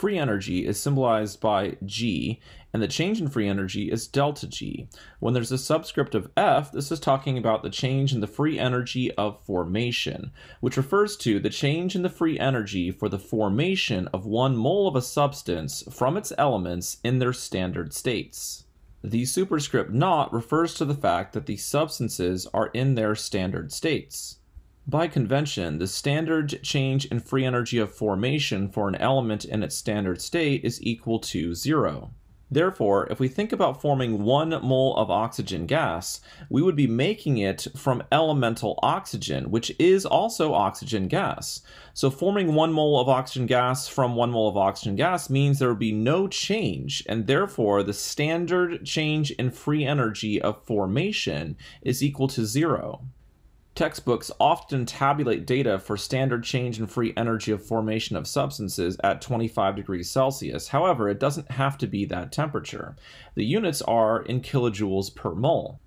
free energy is symbolized by G, and the change in free energy is delta G. When there's a subscript of F, this is talking about the change in the free energy of formation, which refers to the change in the free energy for the formation of one mole of a substance from its elements in their standard states. The superscript not refers to the fact that these substances are in their standard states. By convention, the standard change in free energy of formation for an element in its standard state is equal to zero. Therefore, if we think about forming one mole of oxygen gas, we would be making it from elemental oxygen, which is also oxygen gas. So forming one mole of oxygen gas from one mole of oxygen gas means there would be no change, and therefore the standard change in free energy of formation is equal to zero. Textbooks often tabulate data for standard change in free energy of formation of substances at 25 degrees Celsius. However, it doesn't have to be that temperature. The units are in kilojoules per mole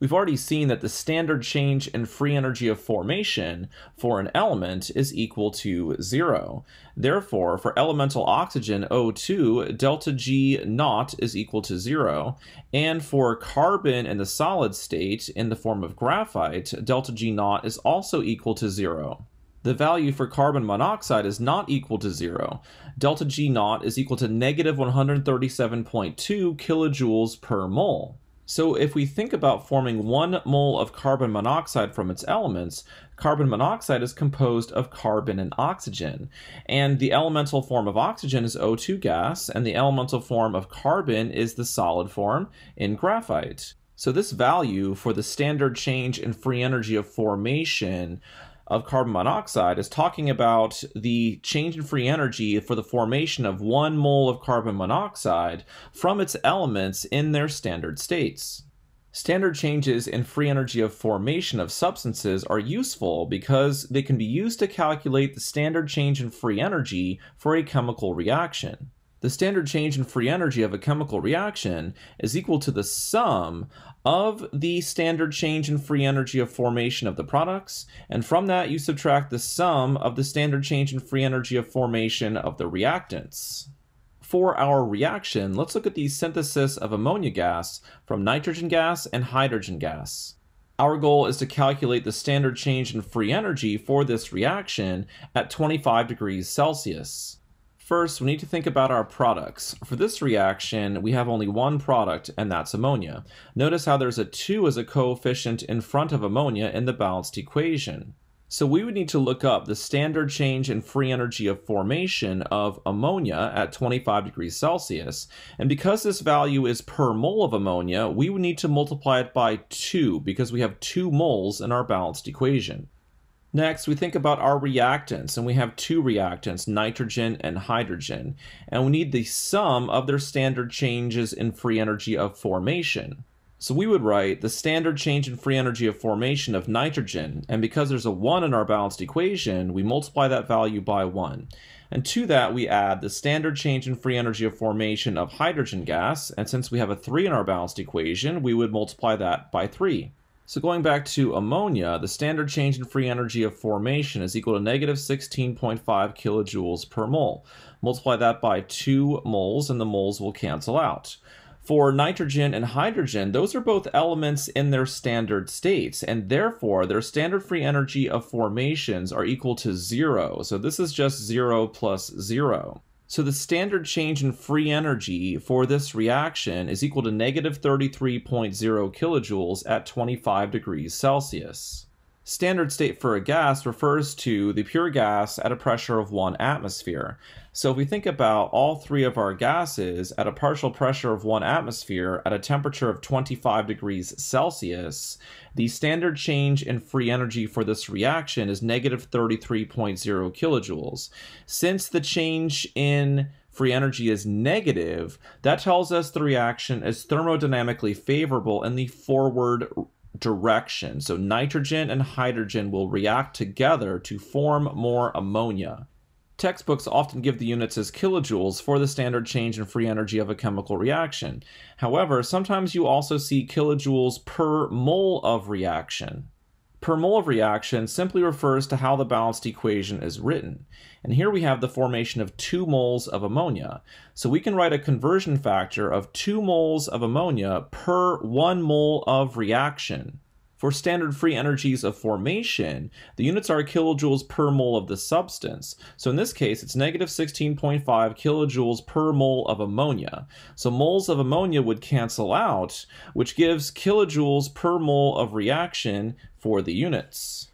we've already seen that the standard change in free energy of formation for an element is equal to zero. Therefore, for elemental oxygen O2, delta G naught is equal to zero. And for carbon in the solid state in the form of graphite, delta G naught is also equal to zero the value for carbon monoxide is not equal to zero. Delta G naught is equal to negative 137.2 kilojoules per mole. So if we think about forming one mole of carbon monoxide from its elements, carbon monoxide is composed of carbon and oxygen. And the elemental form of oxygen is O2 gas, and the elemental form of carbon is the solid form in graphite. So this value for the standard change in free energy of formation of carbon monoxide is talking about the change in free energy for the formation of one mole of carbon monoxide from its elements in their standard states. Standard changes in free energy of formation of substances are useful because they can be used to calculate the standard change in free energy for a chemical reaction. The standard change in free energy of a chemical reaction is equal to the sum of the standard change in free energy of formation of the products, and from that you subtract the sum of the standard change in free energy of formation of the reactants. For our reaction, let's look at the synthesis of ammonia gas from nitrogen gas and hydrogen gas. Our goal is to calculate the standard change in free energy for this reaction at 25 degrees Celsius. First, we need to think about our products. For this reaction, we have only one product, and that's ammonia. Notice how there's a 2 as a coefficient in front of ammonia in the balanced equation. So we would need to look up the standard change in free energy of formation of ammonia at 25 degrees Celsius. And because this value is per mole of ammonia, we would need to multiply it by 2 because we have 2 moles in our balanced equation. Next, we think about our reactants, and we have two reactants, nitrogen and hydrogen, and we need the sum of their standard changes in free energy of formation. So we would write the standard change in free energy of formation of nitrogen, and because there's a 1 in our balanced equation, we multiply that value by 1. And to that we add the standard change in free energy of formation of hydrogen gas, and since we have a 3 in our balanced equation, we would multiply that by 3. So going back to ammonia, the standard change in free energy of formation is equal to negative 16.5 kilojoules per mole. Multiply that by 2 moles and the moles will cancel out. For nitrogen and hydrogen, those are both elements in their standard states, and therefore their standard free energy of formations are equal to zero. So this is just zero plus zero. So the standard change in free energy for this reaction is equal to negative 33.0 kilojoules at 25 degrees Celsius. Standard state for a gas refers to the pure gas at a pressure of one atmosphere. So if we think about all three of our gases at a partial pressure of one atmosphere at a temperature of 25 degrees Celsius, the standard change in free energy for this reaction is negative 33.0 kilojoules. Since the change in free energy is negative, that tells us the reaction is thermodynamically favorable in the forward direction. So nitrogen and hydrogen will react together to form more ammonia. Textbooks often give the units as kilojoules for the standard change in free energy of a chemical reaction. However, sometimes you also see kilojoules per mole of reaction. Per mole of reaction simply refers to how the balanced equation is written. And here we have the formation of 2 moles of ammonia. So we can write a conversion factor of 2 moles of ammonia per 1 mole of reaction. For standard free energies of formation, the units are kilojoules per mole of the substance. So in this case, it's negative 16.5 kilojoules per mole of ammonia. So moles of ammonia would cancel out, which gives kilojoules per mole of reaction for the units.